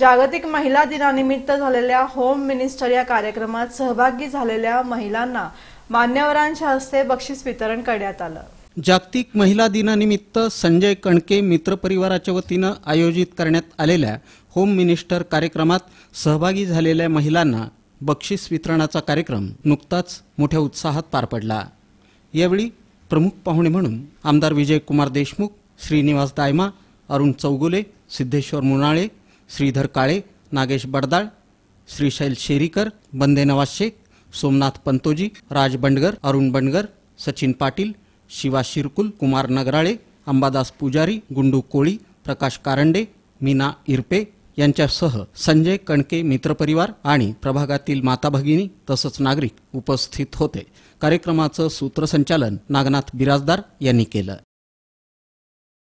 जागतिक महिला दिनानिमित्त झालेल्या होम मिनिस्टर या कार्यक्रमात सहभागी झालेल्या महिलांना मान्यवरांच्या हस्ते बक्षीस वितरण करण्यात आलं जागतिक महिला दिनानिमित्त संजय कणके मित्रपरिवाराच्या वतीनं आयोजित करण्यात आलेल्या होम मिनिस्टर कार्यक्रमात सहभागी झालेल्या महिलांना बक्षीस वितरणाचा कार्यक्रम नुकताच मोठ्या उत्साहात पार पडला यावेळी प्रमुख पाहुणे म्हणून आमदार विजयकुमार देशमुख श्रीनिवास दायमा अरुण चौगुले सिद्धेश्वर मुनाळे श्रीधर काळे नागेश बडदाळ श्रीशैल शेरीकर बंदे नवाज शेख सोमनाथ पंतोजी राज बंडगर अरुण बंडगर सचिन पाटील शिवा शिरकुल कुमार नगराळे अंबादास पुजारी गुंडू कोळी प्रकाश कारंडे मीना इरपे यांच्यासह संजय कणके मित्रपरिवार आणि प्रभागातील माता भगिनी तसंच नागरिक उपस्थित होते कार्यक्रमाचं सूत्रसंचालन नागनाथ बिराजदार यांनी केलं